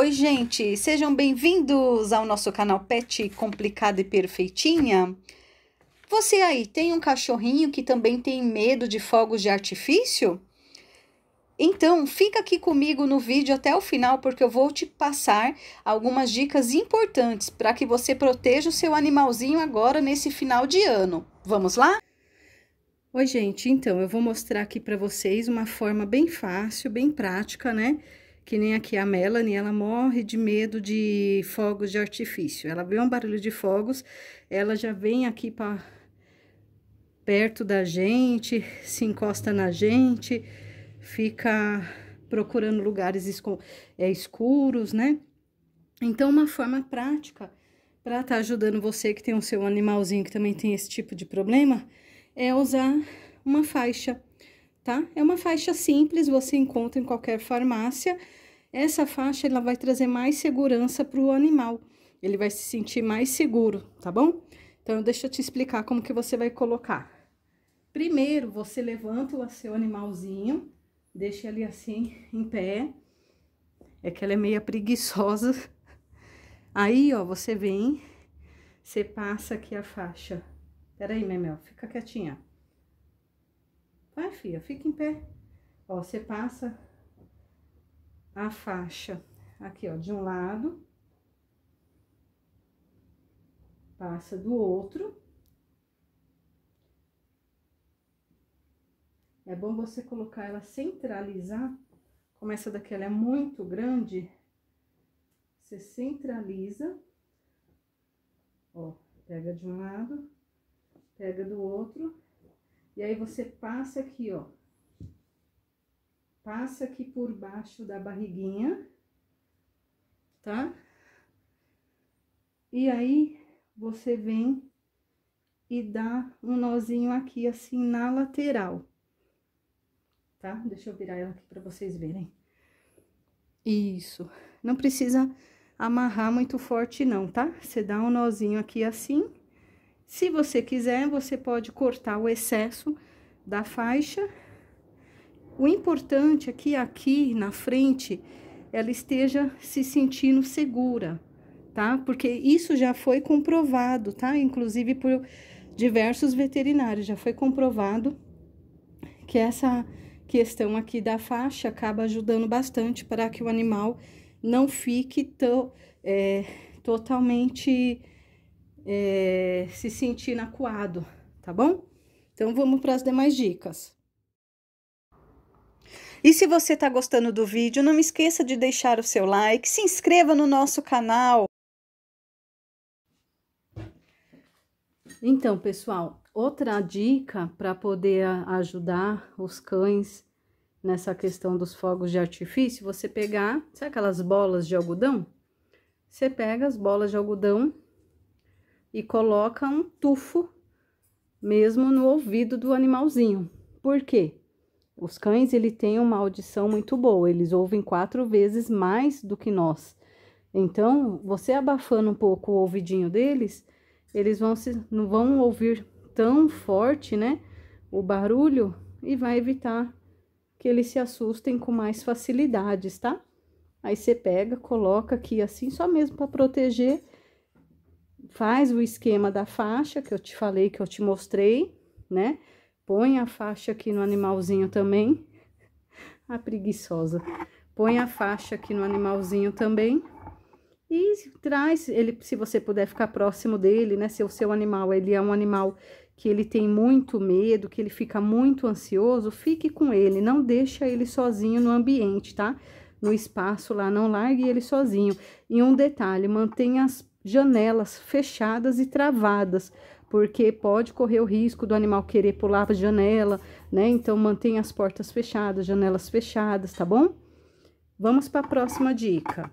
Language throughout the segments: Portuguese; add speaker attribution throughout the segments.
Speaker 1: Oi, gente, sejam bem-vindos ao nosso canal Pet Complicada e Perfeitinha. Você aí tem um cachorrinho que também tem medo de fogos de artifício? Então, fica aqui comigo no vídeo até o final porque eu vou te passar algumas dicas importantes para que você proteja o seu animalzinho agora nesse final de ano. Vamos lá? Oi, gente, então eu vou mostrar aqui para vocês uma forma bem fácil, bem prática, né? que nem aqui a Melanie, ela morre de medo de fogos de artifício. Ela vê um barulho de fogos, ela já vem aqui para perto da gente, se encosta na gente, fica procurando lugares é, escuros, né? Então, uma forma prática para estar tá ajudando você que tem o seu animalzinho que também tem esse tipo de problema é usar uma faixa, tá? É uma faixa simples, você encontra em qualquer farmácia essa faixa ela vai trazer mais segurança para o animal. Ele vai se sentir mais seguro, tá bom? Então, deixa eu te explicar como que você vai colocar. Primeiro, você levanta o seu animalzinho, deixa ele assim em pé. É que ela é meia preguiçosa. Aí, ó, você vem, você passa aqui a faixa. Peraí, aí, Memel, fica quietinha. Vai, filha, fica em pé. Ó, você passa a faixa aqui, ó, de um lado, passa do outro. É bom você colocar ela centralizar, como essa daqui ela é muito grande, você centraliza, ó, pega de um lado, pega do outro, e aí você passa aqui, ó, passa aqui por baixo da barriguinha, tá? E aí, você vem e dá um nozinho aqui, assim, na lateral, tá? Deixa eu virar ela aqui pra vocês verem. Isso. Não precisa amarrar muito forte não, tá? Você dá um nozinho aqui assim. Se você quiser, você pode cortar o excesso da faixa o importante é que aqui na frente ela esteja se sentindo segura, tá? Porque isso já foi comprovado, tá? Inclusive por diversos veterinários já foi comprovado que essa questão aqui da faixa acaba ajudando bastante para que o animal não fique tão, é, totalmente é, se sentindo acuado, tá bom? Então vamos para as demais dicas. E se você está gostando do vídeo, não esqueça de deixar o seu like, se inscreva no nosso canal. Então, pessoal, outra dica para poder ajudar os cães nessa questão dos fogos de artifício, você pegar, sabe aquelas bolas de algodão? Você pega as bolas de algodão e coloca um tufo mesmo no ouvido do animalzinho. Por quê? Os cães, ele tem uma audição muito boa, eles ouvem quatro vezes mais do que nós. Então, você abafando um pouco o ouvidinho deles, eles vão se, não vão ouvir tão forte, né, o barulho e vai evitar que eles se assustem com mais facilidades, tá? Aí você pega, coloca aqui assim, só mesmo para proteger, faz o esquema da faixa que eu te falei, que eu te mostrei, né? Põe a faixa aqui no animalzinho também. A ah, preguiçosa. Põe a faixa aqui no animalzinho também. E traz ele, se você puder ficar próximo dele, né? Se o seu animal, ele é um animal que ele tem muito medo, que ele fica muito ansioso, fique com ele, não deixa ele sozinho no ambiente, tá? No espaço lá, não largue ele sozinho. E um detalhe, mantenha as janelas fechadas e travadas porque pode correr o risco do animal querer pular a janela, né? Então mantenha as portas fechadas, janelas fechadas, tá bom? Vamos para a próxima dica.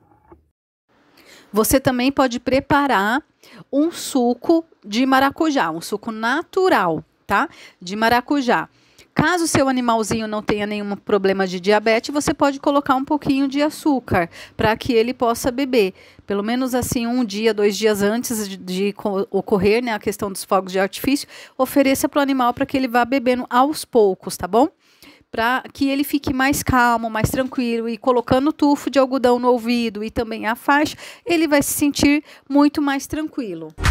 Speaker 1: Você também pode preparar um suco de maracujá, um suco natural, tá? De maracujá. Caso o seu animalzinho não tenha nenhum problema de diabetes, você pode colocar um pouquinho de açúcar para que ele possa beber. Pelo menos assim, um dia, dois dias antes de, de ocorrer né, a questão dos fogos de artifício, ofereça para o animal para que ele vá bebendo aos poucos, tá bom? para que ele fique mais calmo, mais tranquilo e colocando o tufo de algodão no ouvido e também a faixa, ele vai se sentir muito mais tranquilo.